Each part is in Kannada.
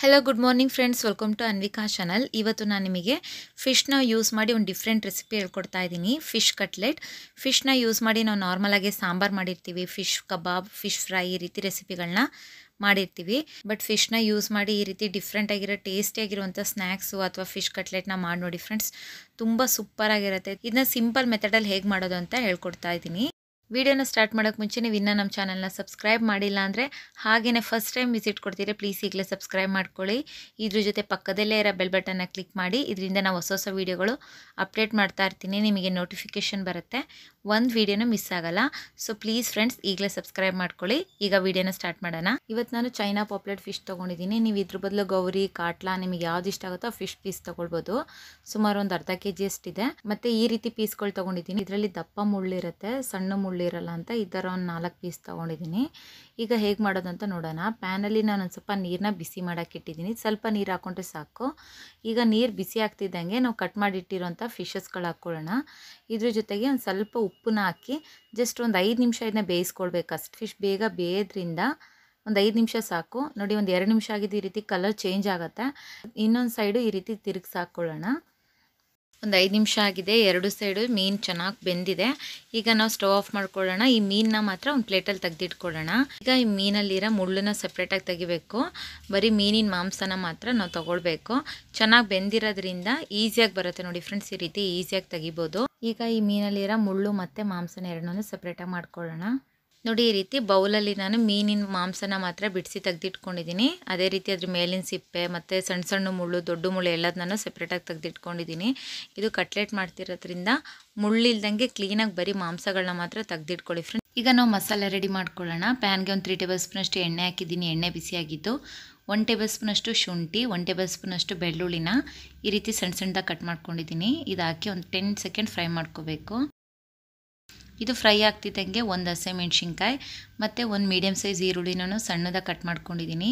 hello good morning friends welcome to Anvika channel ಇವತ್ತು ನಾನು ನಿಮಗೆ ಫಿಶ್ನ ಯೂಸ್ ಮಾಡಿ ಒಂದು ಡಿಫ್ರೆಂಟ್ ರೆಸಿಪಿ ಹೇಳ್ಕೊಡ್ತಾ ಇದ್ದೀನಿ ಫಿಶ್ ಕಟ್ಲೆಟ್ ಫಿಶ್ನ ಯೂಸ್ ಮಾಡಿ ನಾವು ಆಗಿ ಸಾಂಬಾರು ಮಾಡಿರ್ತೀವಿ ಫಿಶ್ ಕಬಾಬ್ ಫಿಶ್ ಫ್ರೈ ಈ ರೀತಿ ರೆಸಿಪಿಗಳನ್ನ ಮಾಡಿರ್ತೀವಿ ಬಟ್ ಫಿಶ್ನ ಯೂಸ್ ಮಾಡಿ ಈ ರೀತಿ ಡಿಫ್ರೆಂಟ್ ಆಗಿರೋ ಆಗಿರುವಂಥ ಸ್ನ್ಯಾಕ್ಸು ಅಥವಾ ಫಿಶ್ ಕಟ್ಲೆಟ್ನ ಮಾಡಿ ನೋಡಿ ಫ್ರೆಂಡ್ಸ್ ತುಂಬ ಸೂಪರಾಗಿರುತ್ತೆ ಇದನ್ನ ಸಿಂಪಲ್ ಮೆಥಡಲ್ಲಿ ಹೇಗೆ ಮಾಡೋದು ಅಂತ ಹೇಳ್ಕೊಡ್ತಾ ಇದ್ದೀನಿ ವಿಡಿಯೋನ ಸ್ಟಾರ್ಟ್ ಮಾಡೋಕ್ಕೆ ಮುಂಚೆ ನೀವು ಇನ್ನೂ ನಮ್ಮ ಚಾನಲ್ನ ಸಬ್ಸ್ಕ್ರೈಬ್ ಮಾಡಿಲ್ಲ ಅಂದರೆ ಹಾಗೆಯೇ ಫಸ್ಟ್ ಟೈಮ್ ವಿಸಿಟ್ ಕೊಡ್ತೀರಿ ಪ್ಲೀಸ್ ಈಗಲೇ ಸಬ್ಸ್ಕ್ರೈಬ್ ಮಾಡ್ಕೊಳ್ಳಿ ಇದ್ರ ಜೊತೆ ಪಕ್ಕದಲ್ಲೇ ಇರೋ ಬೆಲ್ ಬಟನ್ನ ಕ್ಲಿಕ್ ಮಾಡಿ ಇದರಿಂದ ನಾವು ಹೊಸ ಹೊಸ ವೀಡಿಯೋಗಳು ಅಪ್ಡೇಟ್ ಮಾಡ್ತಾ ಇರ್ತೀನಿ ನಿಮಗೆ ನೋಟಿಫಿಕೇಷನ್ ಬರುತ್ತೆ ಒಂದು ವೀಡಿಯೋನೂ ಮಿಸ್ ಆಗೋಲ್ಲ ಸೊ ಪ್ಲೀಸ್ ಫ್ರೆಂಡ್ಸ್ ಈಗಲೇ ಸಬ್ಸ್ಕ್ರೈಬ್ ಮಾಡ್ಕೊಳ್ಳಿ ಈಗ ವೀಡಿಯೋನ ಸ್ಟಾರ್ಟ್ ಮಾಡೋಣ ಇವತ್ತು ನಾನು ಚೈನಾ ಪಾಪ್ಲೆಟ್ ಫಿಶ್ ತೊಗೊಂಡಿದ್ದೀನಿ ನೀವು ಇದ್ರ ಬದಲು ಗೌರಿ ಕಾಟ್ಲಾ ನಿಮಗೆ ಯಾವ್ದು ಇಷ್ಟ ಆಗುತ್ತೋ ಫಿಶ್ ಪೀಸ್ ತೊಗೊಳ್ಬೋದು ಸುಮಾರು ಒಂದು ಅರ್ಧ ಕೆ ಜಿ ಅಷ್ಟಿದೆ ಮತ್ತು ಈ ರೀತಿ ಪೀಸ್ಗಳು ತೊಗೊಂಡಿದ್ದೀನಿ ಇದರಲ್ಲಿ ದಪ್ಪ ಮುಳ್ಳಿರುತ್ತೆ ಸಣ್ಣ ಮುಳ್ಳು ಮುಳ್ಳಿರಲ್ಲ ಅಂತ ಈ ಥರ ಒಂದು ನಾಲ್ಕು ಪೀಸ್ ತೊಗೊಂಡಿದ್ದೀನಿ ಈಗ ಹೇಗೆ ಮಾಡೋದು ಅಂತ ನೋಡೋಣ ಪ್ಯಾನಲ್ಲಿ ನಾನು ಒಂದು ಸ್ವಲ್ಪ ನೀರನ್ನ ಬಿಸಿ ಮಾಡೋಕ್ಕಿಟ್ಟಿದ್ದೀನಿ ಇಟ್ಟಿದ್ದೀನಿ ಸ್ವಲ್ಪ ನೀರು ಹಾಕ್ಕೊಂಡ್ರೆ ಸಾಕು ಈಗ ನೀರು ಬಿಸಿ ಆಗ್ತಿದ್ದಂಗೆ ನಾವು ಕಟ್ ಮಾಡಿಟ್ಟಿರೋಂಥ ಫಿಶಸ್ಗಳು ಹಾಕ್ಕೊಳ್ಳೋಣ ಇದ್ರ ಜೊತೆಗೆ ಒಂದು ಸ್ವಲ್ಪ ಉಪ್ಪನ್ನ ಹಾಕಿ ಜಸ್ಟ್ ಒಂದು ಐದು ನಿಮಿಷ ಇದನ್ನ ಬೇಯಿಸ್ಕೊಳ್ಬೇಕು ಅಷ್ಟು ಫಿಶ್ ಬೇಗ ಬೇಯೋದ್ರಿಂದ ಒಂದು ಐದು ನಿಮಿಷ ಸಾಕು ನೋಡಿ ಒಂದು ಎರಡು ನಿಮಿಷ ಆಗಿದ್ದು ಈ ರೀತಿ ಕಲರ್ ಚೇಂಜ್ ಆಗುತ್ತೆ ಇನ್ನೊಂದು ಸೈಡು ಈ ರೀತಿ ತಿರುಗಿಸಾಕ್ಕೊಳ್ಳೋಣ ಒಂದು ಐದು ನಿಮಿಷ ಆಗಿದೆ ಎರಡು ಸೈಡು ಮೀನು ಚೆನ್ನಾಗಿ ಬೆಂದಿದೆ ಈಗ ನಾವು ಸ್ಟವ್ ಆಫ್ ಮಾಡ್ಕೊಳ್ಳೋಣ ಈ ಮೀನನ್ನ ಮಾತ್ರ ಒಂದು ಪ್ಲೇಟಲ್ಲಿ ತೆಗ್ದಿಟ್ಕೊಳ್ಳೋಣ ಈಗ ಈ ಮೀನಲ್ಲಿರೋ ಮುಳ್ಳನ್ನ ಸಪ್ರೇಟಾಗಿ ತೆಗಿಬೇಕು ಬರೀ ಮೀನಿನ ಮಾಂಸನ ಮಾತ್ರ ನಾವು ತೊಗೊಳ್ಬೇಕು ಚೆನ್ನಾಗಿ ಬೆಂದಿರೋದ್ರಿಂದ ಈಸಿಯಾಗಿ ಬರುತ್ತೆ ನೋಡಿ ಫ್ರೆಂಡ್ಸ್ ಈ ರೀತಿ ಈಸಿಯಾಗಿ ತೆಗಿಬೋದು ಈಗ ಈ ಮೀನಲ್ಲಿರೋ ಮುಳ್ಳು ಮತ್ತು ಮಾಂಸನ ಎರಡನ್ನೂ ಸಪ್ರೇಟಾಗಿ ಮಾಡ್ಕೊಳ್ಳೋಣ ನೋಡಿ ಈ ರೀತಿ ಬೌಲಲ್ಲಿ ನಾನು ಮೀನಿನ ಮಾಂಸನ ಮಾತ್ರ ಬಿಡಿಸಿ ತೆಗೆದಿಟ್ಕೊಂಡಿದ್ದೀನಿ ಅದೇ ರೀತಿ ಅದ್ರ ಮೇಲಿನ ಸಿಪ್ಪೆ ಮತ್ತು ಸಣ್ಣ ಸಣ್ಣ ಮುಳ್ಳು ದೊಡ್ಡ ಮುಳ್ಳು ಎಲ್ಲದ ನಾನು ಸಪ್ರೇಟಾಗಿ ತೆಗೆದಿಟ್ಕೊಂಡಿದ್ದೀನಿ ಇದು ಕಟ್ಲೆಟ್ ಮಾಡ್ತಿರೋದ್ರಿಂದ ಇಲ್ದಂಗೆ ಕ್ಲೀನಾಗಿ ಬರೀ ಮಾಂಸಗಳನ್ನ ಮಾತ್ರ ತೆಗೆದಿಟ್ಕೊಳ್ಳಿ ಫ್ರೆಂಡ್ ಈಗ ನಾವು ಮಸಾಲೆ ರೆಡಿ ಮಾಡ್ಕೊಳ್ಳೋಣ ಪ್ಯಾನ್ಗೆ ಒಂದು ತ್ರೀ ಟೇಬಲ್ ಸ್ಪೂನಷ್ಟು ಎಣ್ಣೆ ಹಾಕಿದ್ದೀನಿ ಎಣ್ಣೆ ಬಿಸಿಯಾಗಿದ್ದು ಒನ್ ಟೇಬಲ್ ಸ್ಪೂನಷ್ಟು ಶುಂಠಿ ಒನ್ ಟೇಬಲ್ ಸ್ಪೂನಷ್ಟು ಬೆಳ್ಳುಳ್ಳಿನ ಈ ರೀತಿ ಸಣ್ಣ ಸಣ್ಣದಾಗಿ ಕಟ್ ಮಾಡ್ಕೊಂಡಿದ್ದೀನಿ ಇದು ಹಾಕಿ ಒಂದು ಟೆನ್ ಸೆಕೆಂಡ್ ಫ್ರೈ ಮಾಡ್ಕೋಬೇಕು ಇದು ಫ್ರೈ ಆಗ್ತಿದ್ದಂಗೆ ಒಂದು ಹಸೆ ಮೆಣಸಿನ್ಕಾಯಿ ಮತ್ತು ಒಂದು ಮೀಡಿಯಮ್ ಸೈಜ್ ಈರುಳ್ಳಿನೂ ಸಣ್ಣದಾಗಿ ಕಟ್ ಮಾಡ್ಕೊಂಡಿದ್ದೀನಿ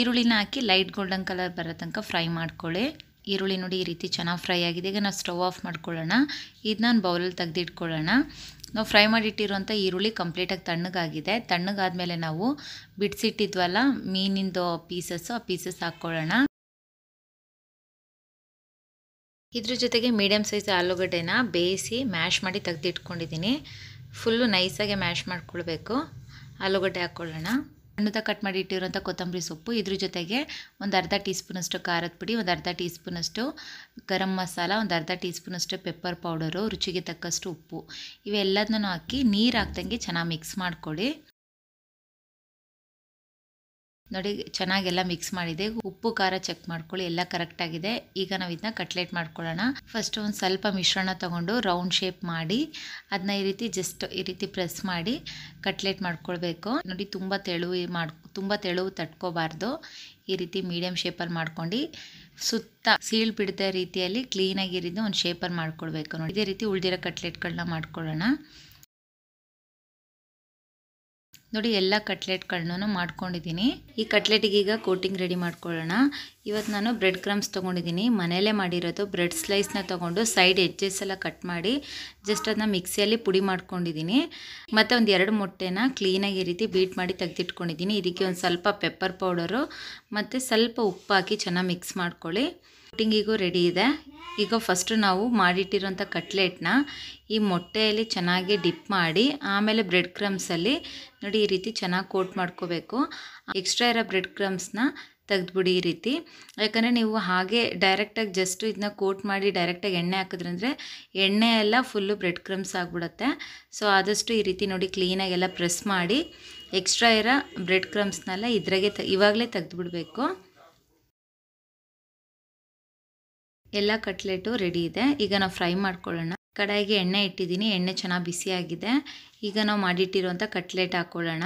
ಈರುಳ್ಳಿನ ಹಾಕಿ ಲೈಟ್ ಗೋಲ್ಡನ್ ಕಲರ್ ಬರೋ ತನಕ ಫ್ರೈ ಮಾಡ್ಕೊಳ್ಳಿ ಈರುಳ್ಳಿ ನೋಡಿ ಈ ರೀತಿ ಚೆನ್ನಾಗಿ ಫ್ರೈ ಆಗಿದೆ ಈಗ ನಾವು ಸ್ಟವ್ ಆಫ್ ಮಾಡ್ಕೊಳ್ಳೋಣ ಇದು ನಾನು ಬೌಲಲ್ಲಿ ತೆಗೆದಿಟ್ಕೊಳ್ಳೋಣ ನಾವು ಫ್ರೈ ಮಾಡಿಟ್ಟಿರುವಂಥ ಈರುಳ್ಳಿ ಕಂಪ್ಲೀಟಾಗಿ ತಣ್ಣಗಾಗಿದೆ ತಣ್ಣಗಾದಮೇಲೆ ನಾವು ಬಿಡಿಸಿಟ್ಟಿದ್ವಲ್ಲ ಮೀನಿಂದು ಪೀಸಸ್ಸು ಆ ಪೀಸಸ್ ಹಾಕ್ಕೊಳ್ಳೋಣ ಇದ್ರ ಜೊತೆಗೆ ಮೀಡಿಯಮ್ ಸೈಜ್ ಆಲೂಗಡ್ಡೆನ ಬೇಯಿಸಿ ಮ್ಯಾಶ್ ಮಾಡಿ ತೆಗೆದಿಟ್ಕೊಂಡಿದ್ದೀನಿ ಫುಲ್ಲು ನೈಸಾಗೆ ಮ್ಯಾಶ್ ಮಾಡ್ಕೊಳ್ಬೇಕು ಆಲೂಗಡ್ಡೆ ಹಾಕ್ಕೊಳ್ಳೋಣ ಸಣ್ಣದಾಗ ಕಟ್ ಮಾಡಿ ಇಟ್ಟಿರೋಂಥ ಕೊತ್ತಂಬರಿ ಸೊಪ್ಪು ಇದ್ರ ಜೊತೆಗೆ ಒಂದು ಅರ್ಧ ಟೀ ಸ್ಪೂನಷ್ಟು ಖಾರದ ಪುಡಿ ಒಂದು ಅರ್ಧ ಟೀ ಸ್ಪೂನಷ್ಟು ಗರಂ ಮಸಾಲ ಒಂದು ಅರ್ಧ ಟೀ ಸ್ಪೂನಷ್ಟು ಪೆಪ್ಪರ್ ಪೌಡರು ರುಚಿಗೆ ತಕ್ಕಷ್ಟು ಉಪ್ಪು ಇವೆಲ್ಲದನ್ನೂ ಹಾಕಿ ನೀರು ಹಾಕ್ದಂಗೆ ಚೆನ್ನಾಗಿ ಮಿಕ್ಸ್ ಮಾಡಿಕೊಡಿ ನೋಡಿ ಚೆನ್ನಾಗೆಲ್ಲ ಮಿಕ್ಸ್ ಮಾಡಿದೆ ಉಪ್ಪು ಖಾರ ಚೆಕ್ ಮಾಡ್ಕೊಳ್ಳಿ ಎಲ್ಲ ಕರೆಕ್ಟ್ ಆಗಿದೆ ಈಗ ನಾವು ಇದನ್ನ ಕಟ್ಲೆಟ್ ಮಾಡ್ಕೊಳ್ಳೋಣ ಫಸ್ಟ್ ಒಂದು ಸ್ವಲ್ಪ ಮಿಶ್ರಣ ತಗೊಂಡು ರೌಂಡ್ ಶೇಪ್ ಮಾಡಿ ಅದನ್ನ ಈ ರೀತಿ ಜಸ್ಟ್ ಈ ರೀತಿ ಪ್ರೆಸ್ ಮಾಡಿ ಕಟ್ಲೆಟ್ ಮಾಡ್ಕೊಳ್ಬೇಕು ನೋಡಿ ತುಂಬ ತೆಳು ಮಾಡ್ ತುಂಬ ತೆಳುವು ತಟ್ಕೋಬಾರ್ದು ಈ ರೀತಿ ಮೀಡಿಯಮ್ ಶೇಪಲ್ಲಿ ಮಾಡ್ಕೊಂಡು ಸುತ್ತ ಸೀಳ್ ಬಿಡದ ರೀತಿಯಲ್ಲಿ ಕ್ಲೀನಾಗಿರಿದ್ದು ಒಂದು ಶೇಪಲ್ಲಿ ಮಾಡ್ಕೊಳ್ಬೇಕು ನೋಡಿ ಇದೇ ರೀತಿ ಉಳಿದಿರೋ ಕಟ್ಲೆಟ್ಗಳನ್ನ ಮಾಡ್ಕೊಳ್ಳೋಣ ನೋಡಿ ಎಲ್ಲ ಕಟ್ಲೆಟ್ಗಳನ್ನೂ ಮಾಡ್ಕೊಂಡಿದ್ದೀನಿ ಈ ಈಗ ಕೋಟಿಂಗ್ ರೆಡಿ ಮಾಡ್ಕೊಳ್ಳೋಣ ಇವತ್ತು ನಾನು ಬ್ರೆಡ್ ಕ್ರಮ್ಸ್ ತೊಗೊಂಡಿದ್ದೀನಿ ಮನೆಯಲ್ಲೇ ಮಾಡಿರೋದು ಬ್ರೆಡ್ ಸ್ಲೈಸ್ನ ತೊಗೊಂಡು ಸೈಡ್ ಎಜ್ಜಸ್ ಎಲ್ಲ ಕಟ್ ಮಾಡಿ ಜಸ್ಟ್ ಅದನ್ನ ಮಿಕ್ಸಿಯಲ್ಲಿ ಪುಡಿ ಮಾಡ್ಕೊಂಡಿದ್ದೀನಿ ಮತ್ತು ಒಂದು ಎರಡು ಮೊಟ್ಟೆನ ಕ್ಲೀನಾಗಿ ರೀತಿ ಬೀಟ್ ಮಾಡಿ ತೆಗೆದಿಟ್ಕೊಂಡಿದ್ದೀನಿ ಇದಕ್ಕೆ ಒಂದು ಸ್ವಲ್ಪ ಪೆಪ್ಪರ್ ಪೌಡರು ಮತ್ತು ಸ್ವಲ್ಪ ಉಪ್ಪು ಹಾಕಿ ಚೆನ್ನಾಗಿ ಮಿಕ್ಸ್ ಮಾಡ್ಕೊಳ್ಳಿ ಕಟ್ಟಿಂಗಿಗೂ ರೆಡಿ ಇದೆ ಈಗ ಫಸ್ಟು ನಾವು ಮಾಡಿಟ್ಟಿರೋಂಥ ಕಟ್ಲೆಟ್ನ ಈ ಮೊಟ್ಟೆಯಲ್ಲಿ ಚೆನ್ನಾಗಿ ಡಿಪ್ ಮಾಡಿ ಆಮೇಲೆ ಬ್ರೆಡ್ ಕ್ರಮ್ಸಲ್ಲಿ ನೋಡಿ ಈ ರೀತಿ ಚೆನ್ನಾಗಿ ಕೋಟ್ ಮಾಡ್ಕೋಬೇಕು ಎಕ್ಸ್ಟ್ರಾ ಇರೋ ಬ್ರೆಡ್ ಕ್ರಮ್ಸ್ನ ತೆಗೆದ್ಬಿಡಿ ಈ ರೀತಿ ಯಾಕಂದರೆ ನೀವು ಹಾಗೆ ಡೈರೆಕ್ಟಾಗಿ ಜಸ್ಟ್ ಇದನ್ನ ಕೋಟ್ ಮಾಡಿ ಡೈರೆಕ್ಟಾಗಿ ಎಣ್ಣೆ ಹಾಕಿದ್ರಂದರೆ ಎಣ್ಣೆ ಎಲ್ಲ ಫುಲ್ಲು ಬ್ರೆಡ್ ಕ್ರಮ್ಸ್ ಆಗಿಬಿಡುತ್ತೆ ಸೊ ಆದಷ್ಟು ಈ ರೀತಿ ನೋಡಿ ಕ್ಲೀನಾಗಿ ಎಲ್ಲ ಪ್ರೆಸ್ ಮಾಡಿ ಎಕ್ಸ್ಟ್ರಾ ಇರೋ ಬ್ರೆಡ್ ಕ್ರಮ್ಸ್ನೆಲ್ಲ ಇದ್ರಾಗೆ ತ ಇವಾಗಲೇ ತೆಗೆದ್ಬಿಡಬೇಕು ಎಲ್ಲ ಕಟ್ಲೆಟು ರೆಡಿ ಇದೆ ಈಗ ನಾವು ಫ್ರೈ ಮಾಡ್ಕೊಳ್ಳೋಣ ಕಡಾಯಿಗೆ ಎಣ್ಣೆ ಇಟ್ಟಿದ್ದೀನಿ ಎಣ್ಣೆ ಚೆನ್ನಾಗಿ ಬಿಸಿಯಾಗಿದೆ ಈಗ ನಾವು ಮಾಡಿಟ್ಟಿರುವಂಥ ಕಟ್ಲೆಟ್ ಹಾಕ್ಕೊಳ್ಳೋಣ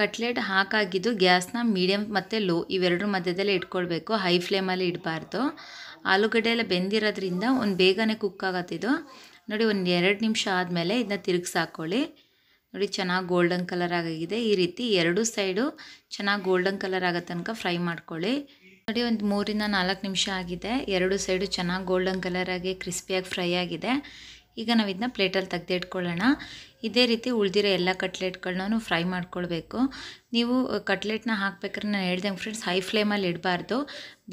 ಕಟ್ಲೆಟ್ ಹಾಕಾಗಿದ್ದು ಗ್ಯಾಸ್ನ ಮೀಡಿಯಮ್ ಮತ್ತು ಲೋ ಇವೆರಡರ ಮಧ್ಯದಲ್ಲೇ ಇಟ್ಕೊಳ್ಬೇಕು ಹೈ ಫ್ಲೇಮಲ್ಲಿ ಇಡಬಾರ್ದು ಆಲೂಗಡ್ಡೆ ಎಲ್ಲ ಬೆಂದಿರೋದ್ರಿಂದ ಒಂದು ಬೇಗನೆ ಕುಕ್ ಆಗತ್ತಿದ್ದು ನೋಡಿ ಒಂದು ಎರಡು ನಿಮಿಷ ಆದಮೇಲೆ ಇದನ್ನ ತಿರುಗಿಸಿ ನೋಡಿ ಚೆನ್ನಾಗಿ ಗೋಲ್ಡನ್ ಕಲರ್ ಆಗಿದೆ ಈ ರೀತಿ ಎರಡು ಸೈಡು ಚೆನ್ನಾಗಿ ಗೋಲ್ಡನ್ ಕಲರ್ ಆಗೋ ತನಕ ಫ್ರೈ ಮಾಡ್ಕೊಳ್ಳಿ ನೋಡಿ ಒಂದು ಮೂರಿಂದ ನಾಲ್ಕು ನಿಮಿಷ ಆಗಿದೆ ಎರಡು ಸೈಡು ಚೆನ್ನಾಗಿ ಗೋಲ್ಡನ್ ಕಲರಾಗಿ ಕ್ರಿಸ್ಪಿಯಾಗಿ ಫ್ರೈ ಆಗಿದೆ ಈಗ ನಾವು ಇದನ್ನ ಪ್ಲೇಟಲ್ಲಿ ತೆಗೆದಿಟ್ಕೊಳ್ಳೋಣ ಇದೇ ರೀತಿ ಉಳಿದಿರೋ ಎಲ್ಲ ಕಟ್ಲೆಟ್ಗಳನ್ನೂ ಫ್ರೈ ಮಾಡ್ಕೊಳ್ಬೇಕು ನೀವು ಕಟ್ಲೆಟ್ನ ಹಾಕ್ಬೇಕಾದ್ರೆ ನಾನು ಹೇಳ್ದಂಗೆ ಫ್ರೆಂಡ್ಸ್ ಹೈ ಫ್ಲೇಮಲ್ಲಿ ಇಡಬಾರ್ದು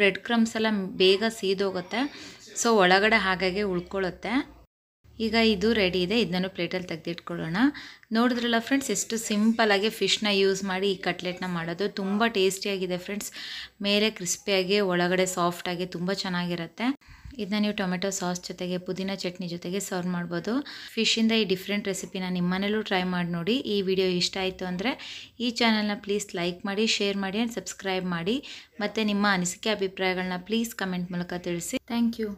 ಬ್ರೆಡ್ ಕ್ರಮ್ಸ್ ಎಲ್ಲ ಬೇಗ ಸೀದೋಗುತ್ತೆ ಸೊ ಒಳಗಡೆ ಹಾಗಾಗೆ ಉಳ್ಕೊಳ್ಳುತ್ತೆ ಈಗ ಇದು ರೆಡಿ ಇದೆ ಇದನ್ನು ಪ್ಲೇಟಲ್ಲಿ ತೆಗೆದಿಟ್ಕೊಳ್ಳೋಣ ನೋಡಿದ್ರಲ್ಲ ಫ್ರೆಂಡ್ಸ್ ಎಷ್ಟು ಸಿಂಪಲಾಗಿ ಫಿಶ್ನ ಯೂಸ್ ಮಾಡಿ ಈ ಕಟ್ಲೆಟ್ನ ಮಾಡೋದು ತುಂಬ ಟೇಸ್ಟಿಯಾಗಿದೆ ಫ್ರೆಂಡ್ಸ್ ಮೇಲೆ ಕ್ರಿಸ್ಪಿಯಾಗಿ ಒಳಗಡೆ ಸಾಫ್ಟಾಗಿ ತುಂಬ ಚೆನ್ನಾಗಿರುತ್ತೆ ಇದನ್ನ ನೀವು ಟೊಮೆಟೊ ಸಾಸ್ ಜೊತೆಗೆ ಪುದೀನ ಚಟ್ನಿ ಜೊತೆಗೆ ಸರ್ವ್ ಮಾಡ್ಬೋದು ಫಿಶಿಂದ ಈ ಡಿಫ್ರೆಂಟ್ ರೆಸಿಪಿನ ನಿಮ್ಮ ಟ್ರೈ ಮಾಡಿ ನೋಡಿ ಈ ವಿಡಿಯೋ ಇಷ್ಟ ಆಯಿತು ಅಂದರೆ ಈ ಚಾನಲ್ನ ಪ್ಲೀಸ್ ಲೈಕ್ ಮಾಡಿ ಶೇರ್ ಮಾಡಿ ಆ್ಯಂಡ್ ಸಬ್ಸ್ಕ್ರೈಬ್ ಮಾಡಿ ಮತ್ತು ನಿಮ್ಮ ಅನಿಸಿಕೆ ಅಭಿಪ್ರಾಯಗಳನ್ನ ಪ್ಲೀಸ್ ಕಮೆಂಟ್ ಮೂಲಕ ತಿಳಿಸಿ ಥ್ಯಾಂಕ್ ಯು